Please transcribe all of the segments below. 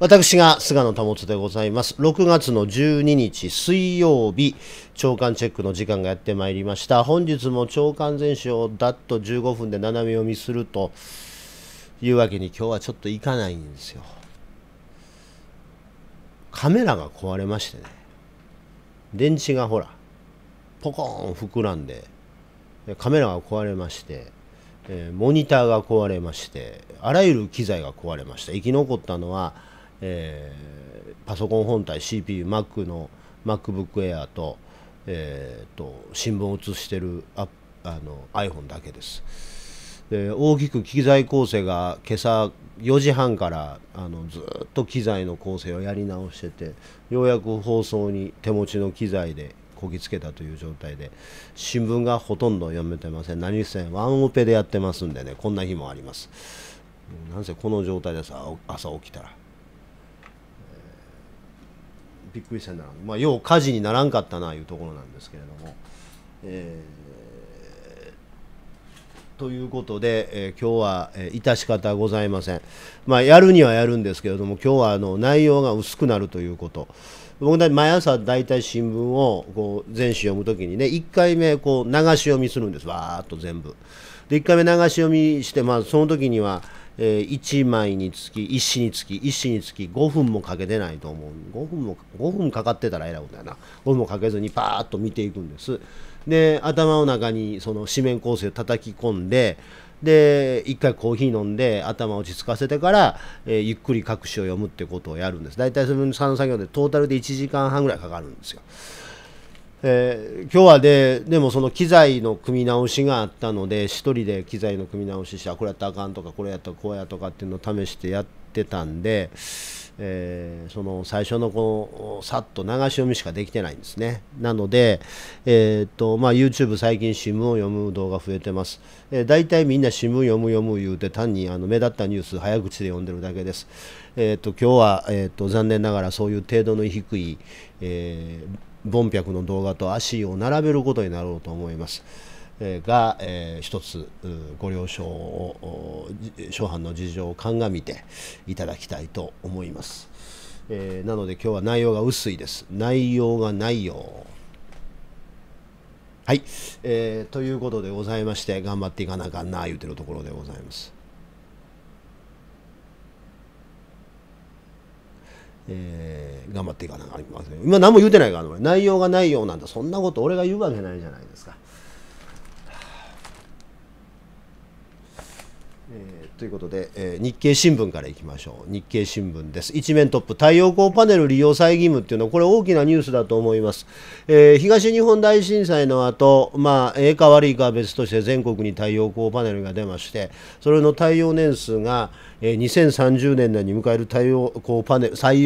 私が菅野保でございます。6月の12日水曜日、朝刊チェックの時間がやってまいりました。本日も朝刊全集をだっと15分で斜め読みするというわけに今日はちょっといかないんですよ。カメラが壊れましてね。電池がほら、ポコーン膨らんで、カメラが壊れまして、えモニターが壊れまして、あらゆる機材が壊れました。生き残ったのは、えー、パソコン本体 CPU、Mac の MacBook Air と,、えーと、新聞を写してるああの iPhone だけです。で大きく機材構成が今朝4時半からあのずっと機材の構成をやり直しててようやく放送に手持ちの機材でこぎつけたという状態で新聞がほとんど読めてません何せワンオペでやってますんでねこんな日もありますなんせこの状態です朝起きたらびっくりしたんだまあ、よう火事にならんかったないうところなんですけれども。えー、ということで、えー、今日は、えー、致し方ございません、まあ、やるにはやるんですけれども今日はあの内容が薄くなるということ僕だ毎朝大体新聞をこう全紙読む時にね1回目こう流し読みするんですわーっと全部で1回目流し読みして、まあ、その時には「えー、1枚につき1紙につき1紙につき5分もかけてないと思う5分も5分かかってたらえらいことやな5分もかけずにパーッと見ていくんですで頭の中にその紙面構成を叩き込んでで一回コーヒー飲んで頭落ち着かせてから、えー、ゆっくり各紙を読むってことをやるんです大体その作業でトータルで1時間半ぐらいかかるんですよえー、今日はででもその機材の組み直しがあったので1人で機材の組み直ししてこれやったらあかんとかこれやったらこうやとかっていうのを試してやってたんで、えー、その最初のこのさっと流し読みしかできてないんですねなので、えーとまあ、YouTube 最近新聞を読む動画増えてます、えー、大体みんな新聞読む読む言うて単にあの目立ったニュース早口で読んでるだけです、えーと、と今日は、えーと、と残念ながらそういう程度の低い、えーボンピャクの動画と足を並べることになろうと思います。えが、えー、一つご了承を諸般の事情を鑑みていただきたいと思います、えー、なので今日は内容が薄いです内容が内容はい、えー、ということでございまして頑張っていかなあかんな言うてるところでございますえー、頑張っていかなきゃありません今何も言うてないから内容がないようなんだそんなこと俺が言うわけないじゃないですか。ということで、えー、日経新聞からいきましょう日経新聞です一面トップ太陽光パネル利用再義務っていうのはこれ大きなニュースだと思います、えー、東日本大震災の後まあええか悪いかは別として全国に太陽光パネルが出ましてそれの太陽年数が、えー、2030年代に迎える太陽光パネル採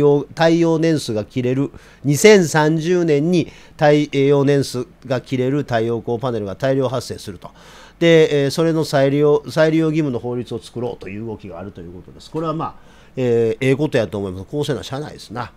用年数が切れる2030年に太陽年数が切れる太陽光パネルが大量発生すると、えそれの再利用再利用義務の法律を作ろうという動きがあるということです。これはまあえー、ええことやと思います。公正な社内ですな。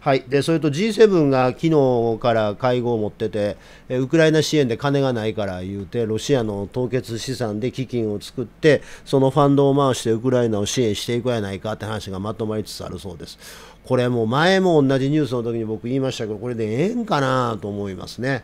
はい。で、それと G7 が昨日から会合を持ってて、えウクライナ支援で金がないから言うて、ロシアの凍結資産で基金を作って、そのファンドを回してウクライナを支援していくやないかって話がまとまりつつあるそうです。これも前も同じニュースの時に僕言いましたけど、これでええんかなと思いますね。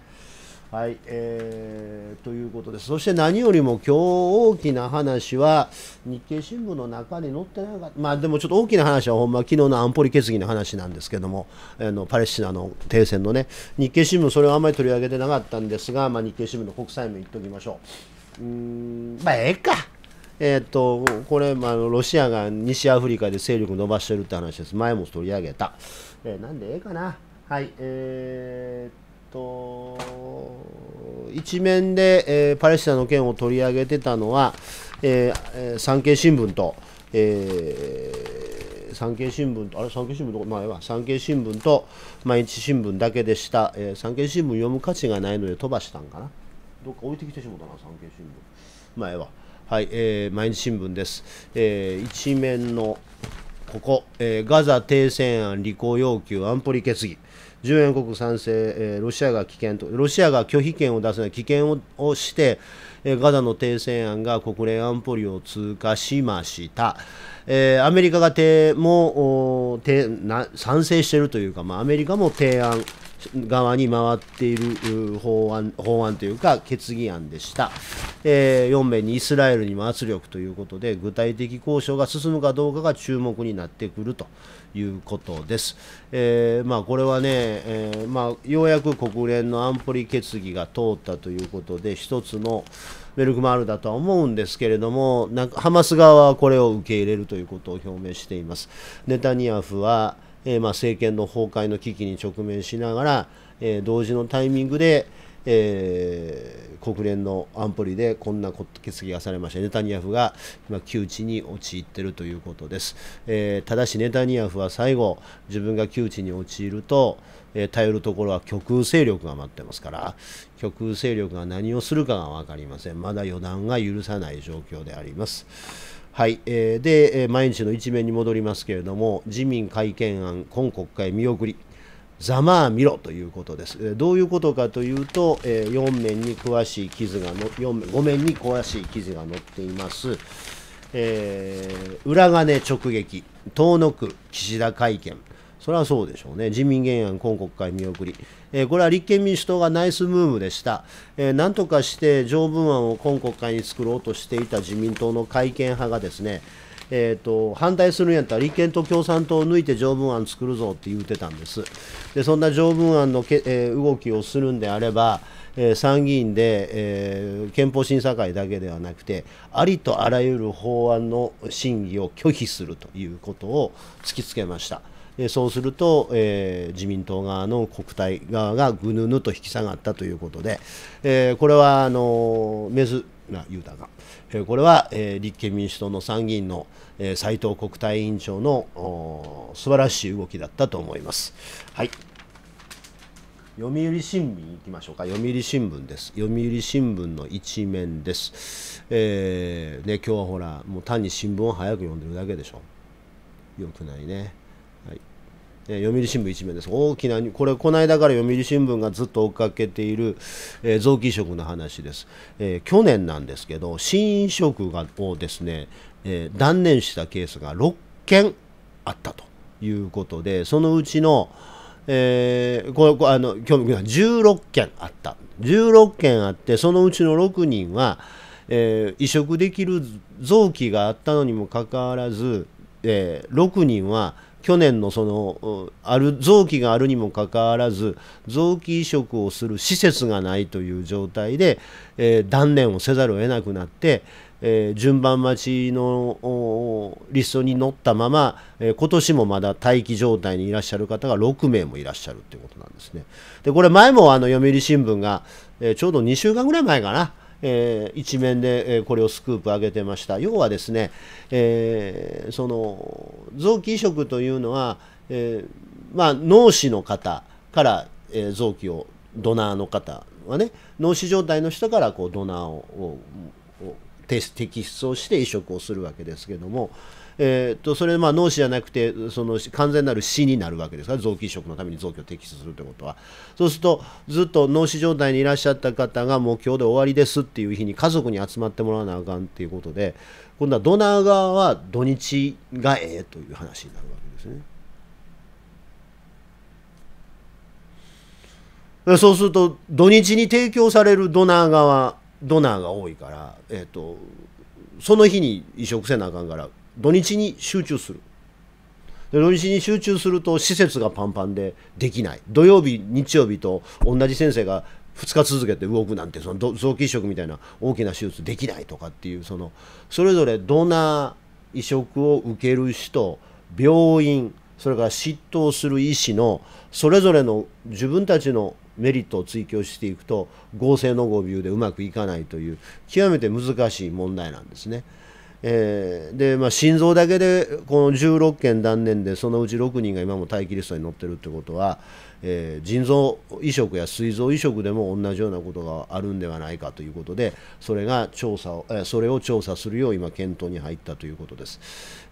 はい、えー、ということです。そして何よりも今日大きな話は日経新聞の中に載ってなかった。まあでもちょっと大きな話はほんま昨日の安保理決議の話なんですけども、あのパレスチナの停戦のね、日経新聞それはあんまり取り上げてなかったんですが、まあ、日経新聞の国際面言っておきましょう。うん、まあええか。えー、っと、これ、まあ、ロシアが西アフリカで勢力伸ばしてるって話です。前も取り上げた。えー、なんでええかな。はい、えーと一面で、えー、パレスチナの件を取り上げてたのは、えー、産経新聞と、えー、産経新聞あれ産経新聞と前は産経新聞と毎日新聞だけでした、えー、産経新聞読む価値がないので飛ばしたんかなどっか置いてきてしもたな産経新聞前ははい、えー、毎日新聞です、えー、一面のここ、えー、ガザ停戦案履行要求安保理決議1円国賛成、えー、ロシアが危険とロシアが拒否権を出すのは危険をして、えー、ガザの停戦案が国連安保理を通過しました、えー、アメリカがてもてな賛成しているというか、まあ、アメリカも提案側に回っている法案法案というか決議案でした。えー、4名にイスラエルにも圧力ということで具体的交渉が進むかどうかが注目になってくるということです。えー、まあ、これはね、えー、まあ、ようやく国連の安保理決議が通ったということで1つのベルクマールだとは思うんですけれどもなハマス側はこれを受け入れるということを表明しています。ネタニヤフはえー、まあ、政権の崩壊の危機に直面しながら、えー、同時のタイミングで、えー、国連の安保理でこんな決議がされましてネタニヤフが今窮地に陥っているということです、えー、ただしネタニヤフは最後自分が窮地に陥ると、えー、頼るところは極右勢力が待ってますから極右勢力が何をするかが分かりませんまだ予断が許さない状況でありますはい、えー、で、え毎日の一面に戻りますけれども自民改憲案今国会見送りざまあ見ろということです。どういうことかというと、4面に詳しい記事がの面、5面に詳しい記事が載っています。えー、裏金直撃、遠野区岸田会見。それはそうでしょうね。自民原案、今国会見送り。えー、これは立憲民主党がナイスムームでした。えー、なんとかして条文案を今国会に作ろうとしていた自民党の会見派がですね、えーと、反対するんやったら立憲と共産党を抜いて条文案作るぞって言うてたんですでそんな条文案のけ、えー、動きをするんであれば、えー、参議院で、えー、憲法審査会だけではなくてありとあらゆる法案の審議を拒否するということを突きつけました。そうすると、えー、自民党側の国対側がぐぬぬと引き下がったということで、えー、これはあのー、な言うたが、えー、これは、えー、立憲民主党の参議院の斎、えー、藤国対委員長の素晴らしい動きだったと思います。はい読売新聞いきましょうか読売新聞です読売新聞の一面です、えー、ね今日はほらもう単に新聞を早く読んでるだけでしょよくないねえー、読売新聞一面です。大きな、これ、この間から読売新聞がずっと追っかけている、えー、臓器移植の話です。え去年なんですけど、新移植がをですね、え断念したケースが6件あったということで、そのうちの、えー、こあの興味16件あった16件あってそのうちの6人は、えー、移植できる臓器があったのにもかかわらず、えー、6人は去年のそのある臓器があるにもかかわらず臓器移植をする施設がないという状態で、えー、断念をせざるを得なくなって、えー、順番待ちのリストに載ったまま、えー、今年もまだ待機状態にいらっしゃる方が6名もいらっしゃるということなんですね。でこれ前もあの読売新聞が、えちょうど2週間ぐらい前かなえー、一面で、えこれをスクープ上げてました。要はですね、えー、その臓器移植というのは、えー、まあ、脳死の方から、え臓器をドナーの方はね脳死状態の人からこうドナーを摘出をして移植をするわけですけども、えーと、とそれまあ脳死じゃなくてその完全なる死になるわけですから臓器移植のために臓器を摘出するということはそうするとずっと脳死状態にいらっしゃった方がもう今日で終わりですっていう日に家族に集まってもらわなあかんっていうことで今度はドナー側は土日がええという話になるわけですね。そうすると土日に提供されるドナー側ドナーが多いから、えーと、その日に移植せなあかんから土日に集中するで土日に集中すると施設がパンパンでできない土曜日日曜日と同じ先生が2日続けて動くなんてその臓器移植みたいな大きな手術できないとかっていうそのそれぞれドナー移植を受ける人病院それから執刀する医師のそれぞれの自分たちのメリットを追求していくと合成の誤謬でうまくいかないという極めて難しい問題なんですね。えー、で、まあ、心臓だけでこの16件断念でそのうち6人が今も待機リストに載ってるってことは、えー、腎臓移植や膵臓移植でも同じようなことがあるんではないかということでそれが調査を、えー、それを調査するよう今検討に入ったということです、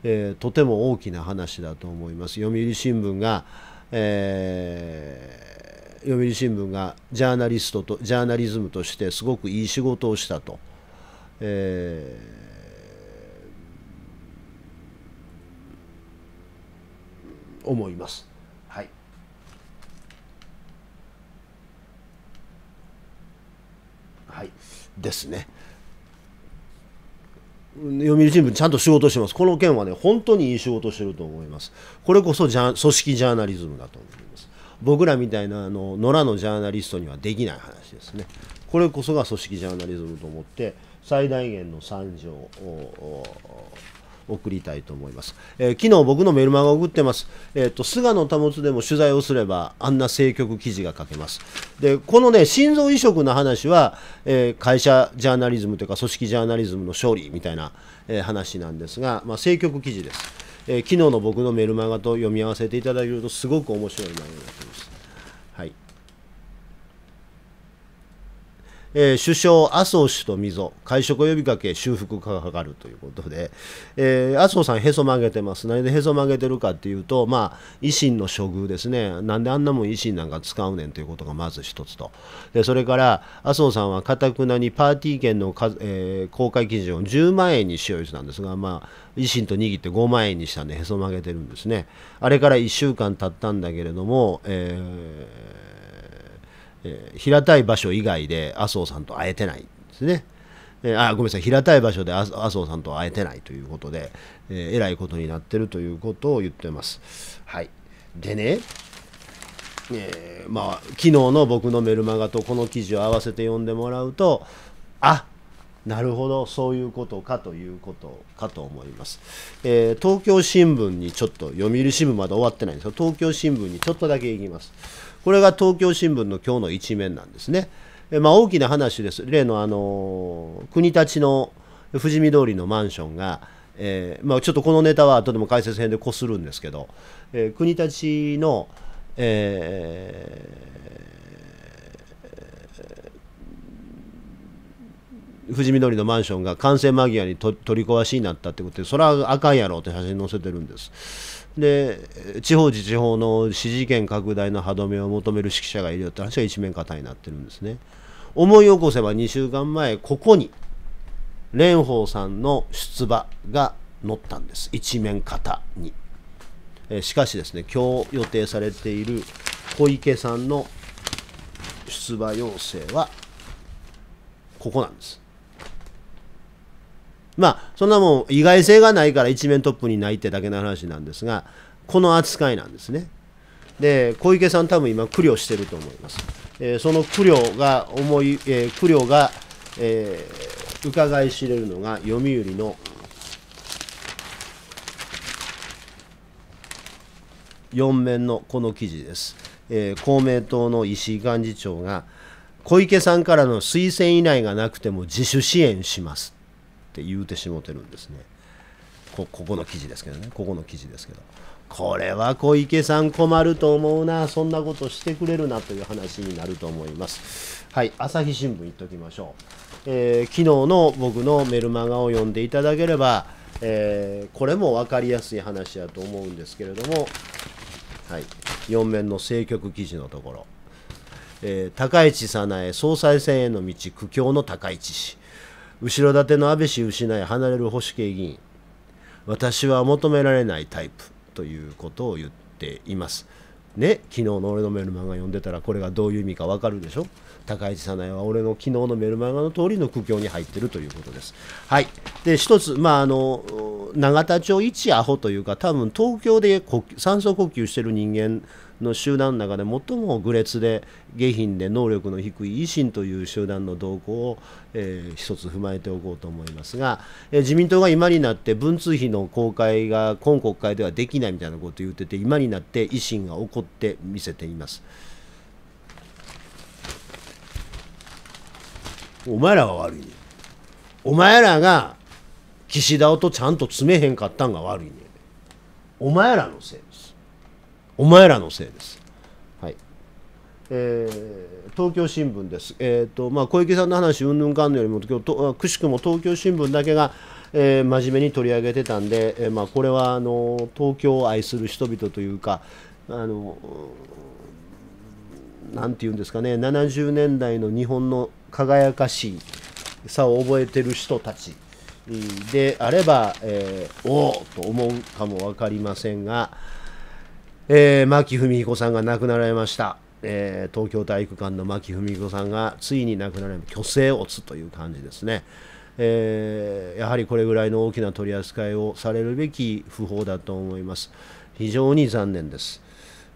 えー、とても大きな話だと思います読売新聞が、えー読売新聞がジャーナリストとジャーナリズムとしてすごくいい仕事をしたと、えー、思います。はい、はい、ですね。読売新聞ちゃんと仕事してます。この件はね、本当にいい仕事してると思います。これこそジャ組織ジャーナリズムだと思います。僕らみたいなあの野良のジャーナリストにはできない話ですね。これこそが組織ジャーナリズムと思って最大限の賛辞を送りたいと思います。えー、昨日僕のメルマガを送ってます。えっ、ー、と、菅野保でも取材をすれば、あんな政局記事が書けます。で、このね、心臓移植の話は、えー、会社ジャーナリズムというか、組織ジャーナリズムの勝利みたいな、え話なんですが、まあ、政局記事です。えー、昨日の僕のメルマガと読み合わせていただけるとすごく面白い内容になってます。えー、首相、麻生氏と溝、会食を呼びかけ、修復がかかるということで、えー、麻生さん、へそ曲げてます。何でへそ曲げてるかっていうと、まあ、維新の処遇ですね、なんであんなもん維新なんか使うねんということがまず一つと、でそれから麻生さんはかたくなにパーティー券のえー、公開基準を10万円にしようとしたんですが、まあ、維新と握って5万円にしたんで、へそ曲げてるんですね。あれから1週間経ったんだけれども、えーえー、平たい場所以外で麻生さんと会えてないですね。えあごめんなさい平たい場所で麻生さんと会えてないということで、えー、えらいことになってるということを言ってます。はい、でね、えー、まあ、昨日の僕のメルマガとこの記事を合わせて読んでもらうとあなるほどそういうことかということかと思います、えー、東京新聞にちょっと読売新聞まだ終わってないんですが東京新聞にちょっとだけいきますこれが東京新聞の今日の一面なんですね。まあ、大きな話です。例の、あの国立の富士見通りのマンションが、えー、まあ、ちょっとこのネタはとでも解説編でこするんですけど、えー、国立の、えー、富士見通りのマンションが完成間際に取り壊しになったってことでそれはあかんやろって写真載せてるんです。で地方自治法の支持権拡大の歯止めを求める指揮者がいるよって話が一面方になってるんですね思い起こせば2週間前ここに蓮舫さんの出馬が載ったんです一面型に、えしかしですね今日予定されている小池さんの出馬要請はここなんですまあ、そんなもん意外性がないから一面トップにないってだけの話なんですが、この扱いなんですね。で、小池さん多分今苦慮してると思います。えー、その苦慮が思い、えー、苦慮が、えー、伺い知れるのが読売の4面のこの記事です。えー、公明党の石井幹事長が小池さんからの推薦依頼がなくても自主支援します。って言うてしもてるんですねこここの記事ですけどねここの記事ですけどこれは小池さん困ると思うなそんなことしてくれるなという話になると思いますはい朝日新聞いっときましょう、えー、昨日の僕のメルマガを読んでいただければ、えー、これも分かりやすい話やと思うんですけれども、はい、4面の政局記事のところ、えー、高市早苗総裁選への道苦境の高市氏後ろ盾の安倍氏失い離れる保守系議員私は求められないタイプということを言っています。ね、昨日の俺のメルマガ読んでたらこれがどういう意味かわかるでしょ高市早苗は俺の昨日のメルマガの通りの苦境に入ってるということです。はい。で、一つ、まあ、あの、永田町一アホというか、多分東京で酸素呼吸してる人間の集団の中で最も愚劣で下品で能力の低い維新という集団の動向を、えー、一つ踏まえておこうと思いますが、えー、自民党が今になって文通費の公開が今国会ではできないみたいなことを言ってて今になって維新が怒って見せています。お前らは悪いねお前らが岸田をとちゃんと詰めへんかったんが悪いねお前らのせいお前らのせいです。はいえー、東京新聞です、えーとまあ、小池さんの話うんぬんかんぬよりも今日くしくも東京新聞だけが、えー、真面目に取り上げてたんで、えーまあ、これはあの東京を愛する人々というかあのなんて言うんですかね70年代の日本の輝かしさを覚えてる人たちであれば、えー、おおと思うかも分かりませんが。えー、牧文彦さんが亡くなられました。えー、東京体育館の牧文彦さんがついに亡くなられ虚勢を打つという感じですね、えー、やはりこれぐらいの大きな取り扱いをされるべき訃報だと思います非常に残念です、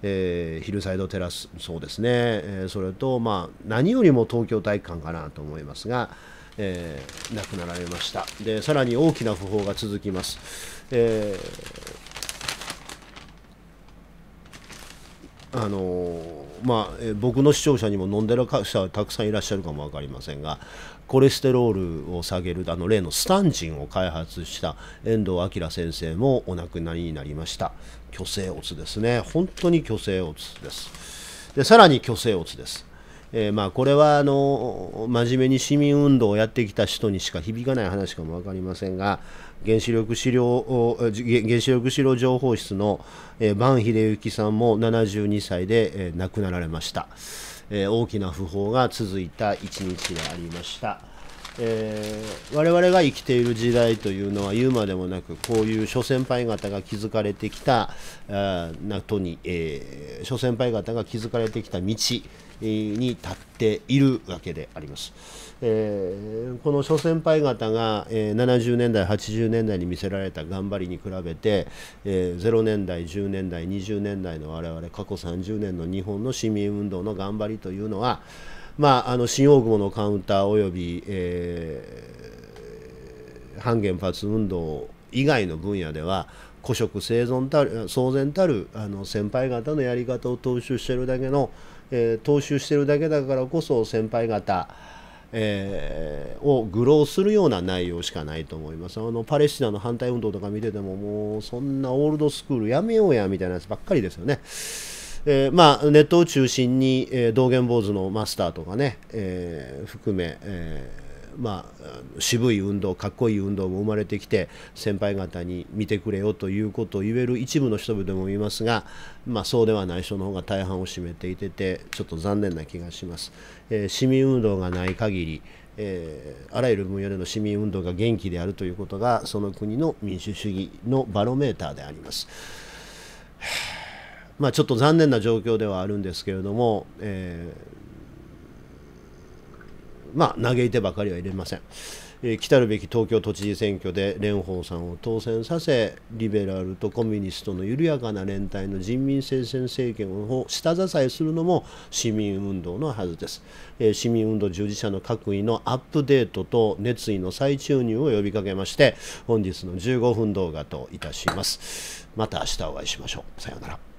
えー、ヒルサイドテラスそうですね、えそれとまあ何よりも東京体育館かなと思いますが、え亡くなられましたでさらに大きな訃報が続きます、えーあのー、まあ、え僕の視聴者にも飲んでる方たくさんいらっしゃるかも分かりませんがコレステロールを下げるあの例のスタンジンを開発した遠藤明先生もお亡くなりになりました虚勢オツですね本当に虚勢オツですでさらに虚勢オツですえー、まあ、これはあの真面目に市民運動をやってきた人にしか響かない話かも分かりませんが原子力資料原子力資料情報室の万秀幸さんも72歳で亡くなられました、えー、大きな訃報が続いた一日でありました。えー、我々が生きている時代というのは言うまでもなくこういう諸先輩方が築かれてきたあ n a に、えー、諸先輩方が築かれてきた道に立っているわけであります。えー、この諸先輩方が、えー、70年代80年代に見せられた頑張りに比べて、えー、0年代10年代20年代の我々過去30年の日本の市民運動の頑張りというのは、まあ、あの新大久保のカウンターおよび、えー、反原発運動以外の分野では古色生存たる騒然たるあの先輩方のやり方を踏襲してるだけのえー、踏襲してるだけだからこそ先輩方えー、を愚弄するような内容しかないと思います。あのパレスチナの反対運動とか見ててももうそんなオールドスクールやめようやみたいなやつばっかりですよね。えー、まあ、ネットを中心に、えー、道元坊主のマスターとかね、えー、含め、えーまあ、渋い運動かっこいい運動も生まれてきて先輩方に見てくれよということを言える一部の人々もいますが、まあ、そうではない人の方が大半を占めていててちょっと残念な気がします。えー、市民運動がない限りえー、あらゆる分野での市民運動が元気であるということがその国の民主主義のバロメーターであります。まあ、ちょっと残念な状況ではあるんですけれども、えーまあ、嘆いてばかりは入れません。えー、来たるべき東京都知事選挙で蓮舫さんを当選させリベラルとコミュニストの緩やかな連帯の人民生鮮政権を下支えするのも市民運動のはずです、えー、市民運動従事者の各位のアップデートと熱意の再注入を呼びかけまして本日の15分動画といたしますまた明日お会いしましょうさようなら